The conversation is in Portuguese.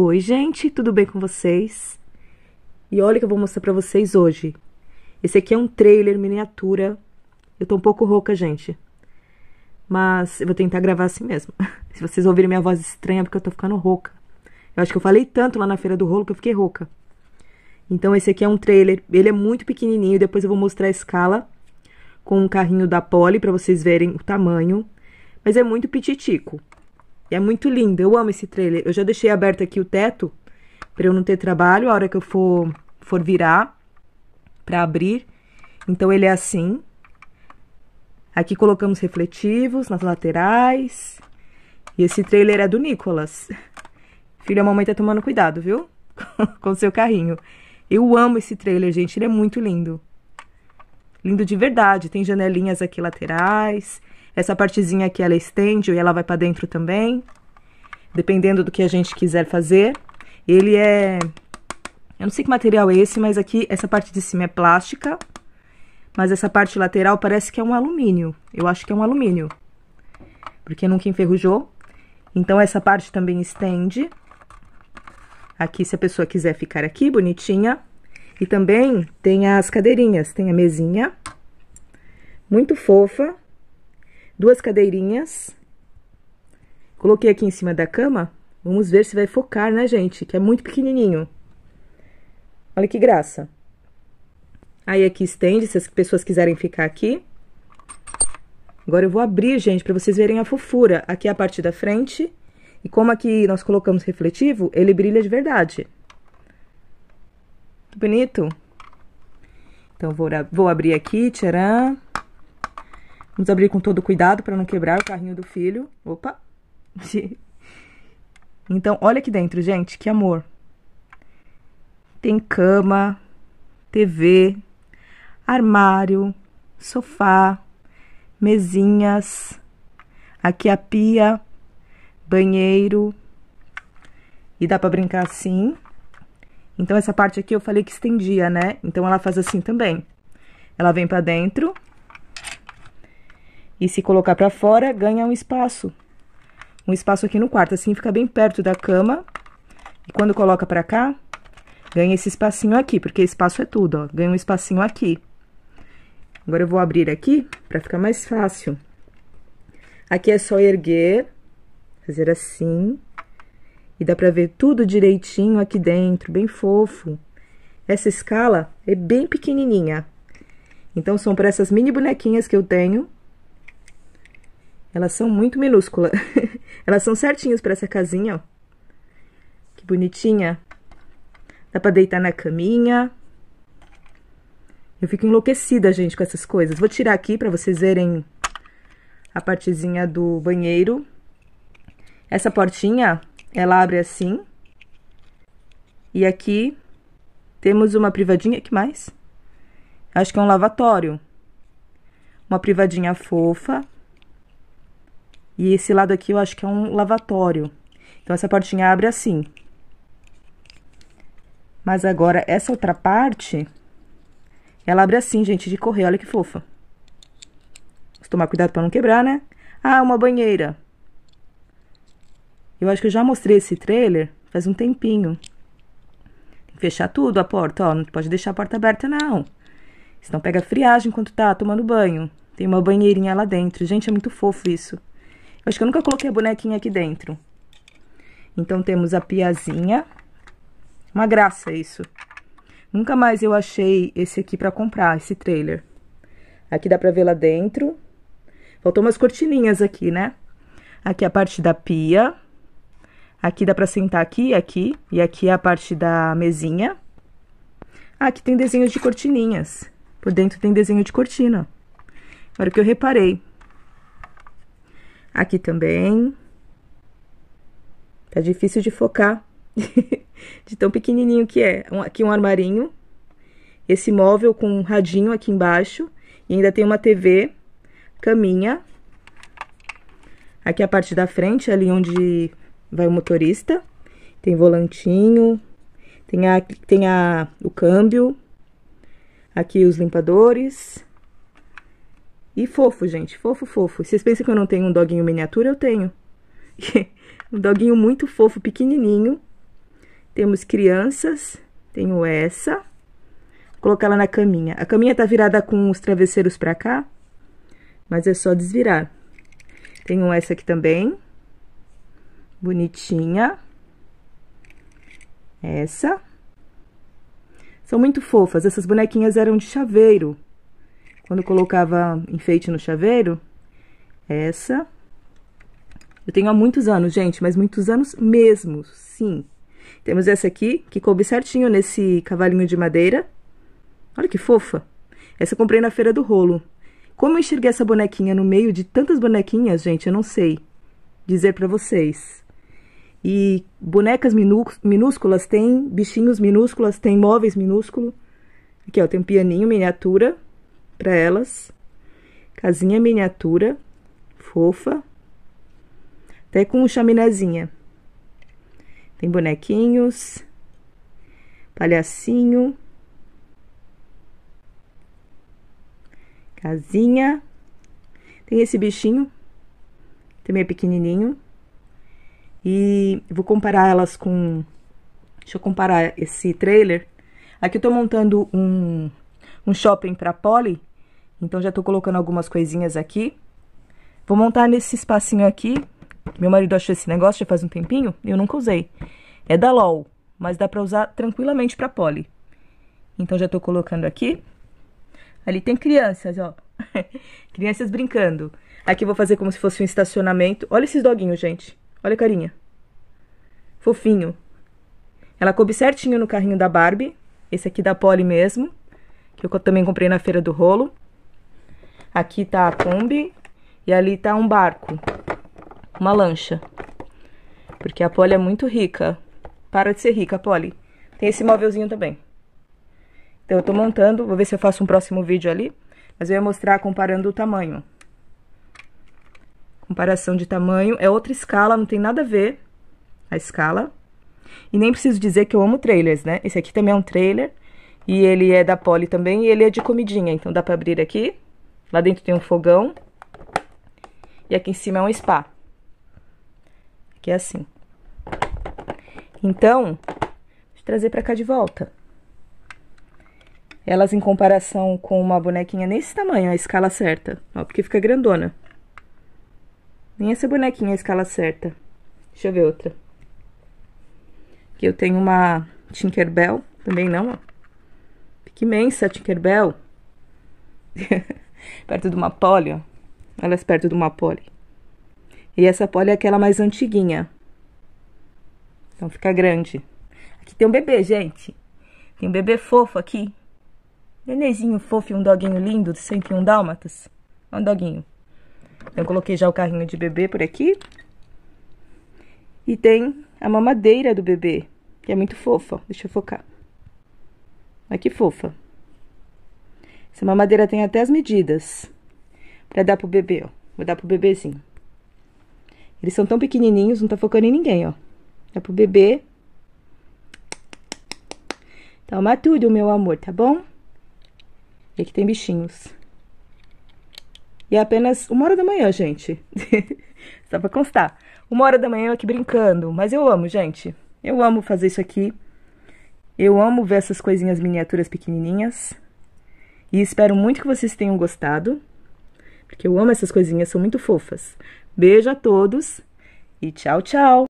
Oi, gente, tudo bem com vocês? E olha o que eu vou mostrar para vocês hoje. Esse aqui é um trailer miniatura. Eu tô um pouco rouca, gente. Mas eu vou tentar gravar assim mesmo. Se vocês ouvirem minha voz estranha, é porque eu tô ficando rouca. Eu acho que eu falei tanto lá na feira do rolo que eu fiquei rouca. Então esse aqui é um trailer. Ele é muito pequenininho, depois eu vou mostrar a escala com o um carrinho da Poli para vocês verem o tamanho. Mas é muito pititico. E é muito lindo, eu amo esse trailer. Eu já deixei aberto aqui o teto para eu não ter trabalho a hora que eu for, for virar para abrir. Então ele é assim. Aqui colocamos refletivos nas laterais. E esse trailer é do Nicolas. Filho, a mamãe tá tomando cuidado, viu? Com seu carrinho. Eu amo esse trailer, gente. Ele é muito lindo. Lindo de verdade. Tem janelinhas aqui laterais. Essa partezinha aqui ela estende e ela vai para dentro também. Dependendo do que a gente quiser fazer. Ele é... Eu não sei que material é esse, mas aqui essa parte de cima é plástica. Mas essa parte lateral parece que é um alumínio. Eu acho que é um alumínio. Porque nunca enferrujou. Então, essa parte também estende. Aqui, se a pessoa quiser ficar aqui, bonitinha. E também tem as cadeirinhas. Tem a mesinha muito fofa, duas cadeirinhas. Coloquei aqui em cima da cama. Vamos ver se vai focar, né, gente? Que é muito pequenininho. Olha que graça. Aí aqui estende, se as pessoas quiserem ficar aqui. Agora eu vou abrir, gente, para vocês verem a fofura. Aqui é a parte da frente. E como aqui nós colocamos refletivo, ele brilha de verdade. Que bonito. Então, vou, vou abrir aqui, tcharam. Vamos abrir com todo cuidado para não quebrar o carrinho do filho. Opa! Então, olha aqui dentro, gente, que amor. Tem cama, TV, armário, sofá, mesinhas. Aqui a pia, banheiro. E dá para brincar assim. Então, essa parte aqui eu falei que estendia, né? Então, ela faz assim também. Ela vem para dentro e se colocar para fora, ganha um espaço. Um espaço aqui no quarto, assim fica bem perto da cama. E quando coloca para cá, ganha esse espacinho aqui, porque espaço é tudo, ó. Ganha um espacinho aqui. Agora eu vou abrir aqui para ficar mais fácil. Aqui é só erguer, fazer assim. E dá para ver tudo direitinho aqui dentro, bem fofo. Essa escala é bem pequenininha. Então, são para essas mini bonequinhas que eu tenho, elas são muito minúsculas. Elas são certinhas para essa casinha, ó. Que bonitinha. Dá para deitar na caminha. Eu fico enlouquecida, gente, com essas coisas. Vou tirar aqui para vocês verem a partezinha do banheiro. Essa portinha, ela abre assim. E aqui temos uma privadinha, que mais? Acho que é um lavatório. Uma privadinha fofa, e esse lado aqui eu acho que é um lavatório. Então, essa portinha abre assim. Mas agora, essa outra parte, ela abre assim, gente, de correr. Olha que fofa. Vou tomar cuidado para não quebrar, né? Ah, uma banheira. Eu acho que eu já mostrei esse trailer faz um tempinho. Tem que fechar tudo a porta, ó. Não pode deixar a porta aberta, não. Senão pega friagem enquanto tá tomando banho. Tem uma banheirinha lá dentro. Gente, é muito fofo isso. Acho que eu nunca coloquei a bonequinha aqui dentro. Então, temos a piazinha. Uma graça isso. Nunca mais eu achei esse aqui pra comprar, esse trailer. Aqui dá pra ver lá dentro. Faltou umas cortininhas aqui, né? Aqui é a parte da pia. Aqui dá pra sentar aqui e aqui. E aqui é a parte da mesinha. Ah, aqui tem desenho de cortininhas. Por dentro tem desenho de cortina. Agora que eu reparei. Aqui também. Tá difícil de focar, de tão pequenininho que é. aqui um armarinho, esse móvel com um radinho aqui embaixo, e ainda tem uma TV, caminha. Aqui a parte da frente, ali onde vai o motorista. Tem volantinho, tem, a, tem a, o câmbio, aqui os limpadores. E fofo, gente. Fofo, fofo. Vocês pensam que eu não tenho um doguinho miniatura? Eu tenho. um doguinho muito fofo, pequenininho. Temos crianças. Tenho essa. Vou colocar ela na caminha. A caminha tá virada com os travesseiros pra cá. Mas é só desvirar. Tenho essa aqui também. Bonitinha. Essa. São muito fofas. Essas bonequinhas eram de chaveiro quando eu colocava enfeite no chaveiro, essa. Eu tenho há muitos anos, gente, mas muitos anos mesmo, sim. Temos essa aqui, que coube certinho nesse cavalinho de madeira. Olha que fofa. Essa eu comprei na Feira do Rolo. Como eu enxerguei essa bonequinha no meio de tantas bonequinhas, gente, eu não sei dizer para vocês. E bonecas minúsculas tem, bichinhos minúsculas tem, móveis minúsculo. Aqui, ó, tem um pianinho miniatura, para elas. Casinha miniatura, fofa, até com chaminézinha. Tem bonequinhos, palhacinho, casinha. Tem esse bichinho, também é pequenininho. E vou comparar elas com. Deixa eu comparar esse trailer. Aqui eu tô montando um, um shopping para Polly então já estou colocando algumas coisinhas aqui. Vou montar nesse espacinho aqui. Meu marido achou esse negócio já faz um tempinho e eu nunca usei. É da LOL, mas dá para usar tranquilamente para poli. Então já estou colocando aqui. Ali tem crianças, ó. crianças brincando. Aqui eu vou fazer como se fosse um estacionamento. Olha esses doguinhos, gente. Olha a carinha. Fofinho. Ela coube certinho no carrinho da Barbie. Esse aqui da Polly mesmo. Que eu também comprei na feira do rolo. Aqui tá a Kombi e ali tá um barco, uma lancha. Porque a Polly é muito rica. Para de ser rica, Polly. Tem esse móvelzinho também. Então eu tô montando, vou ver se eu faço um próximo vídeo ali, mas eu ia mostrar comparando o tamanho. Comparação de tamanho, é outra escala, não tem nada a ver a escala. E nem preciso dizer que eu amo trailers, né? Esse aqui também é um trailer. E ele é da Polly também e ele é de comidinha. Então dá pra abrir aqui. Lá dentro tem um fogão. E aqui em cima é um spa. Aqui é assim. Então, deixa eu trazer pra cá de volta. Elas em comparação com uma bonequinha nesse tamanho, a escala certa. Ó, porque fica grandona. Nem essa bonequinha é a escala certa. Deixa eu ver outra. Aqui eu tenho uma Tinkerbell. Também não, ó. Fica imensa a Tinkerbell. perto de uma poli, ó. Elas perto de uma poli. E essa poli é aquela mais antiguinha. Então fica grande. Aqui tem um bebê, gente. Tem um bebê fofo aqui. Nenezinho fofo e um doguinho lindo de 101 dálmatas. Olha um doguinho. Eu coloquei já o carrinho de bebê por aqui. E tem a mamadeira do bebê, que é muito fofa. Deixa eu focar. Olha que fofa. Essa mamadeira tem até as medidas para dar pro bebê, ó. Vou dar pro bebezinho. Eles são tão pequenininhos, não tá focando em ninguém, ó. Dá pro bebê. Toma tá tudo, meu amor, tá bom? E aqui tem bichinhos. E é apenas uma hora da manhã, gente. Só pra constar. Uma hora da manhã eu aqui brincando. Mas eu amo, gente. Eu amo fazer isso aqui. Eu amo ver essas coisinhas miniaturas pequenininhas. E espero muito que vocês tenham gostado, porque eu amo essas coisinhas, são muito fofas. Beijo a todos e tchau, tchau!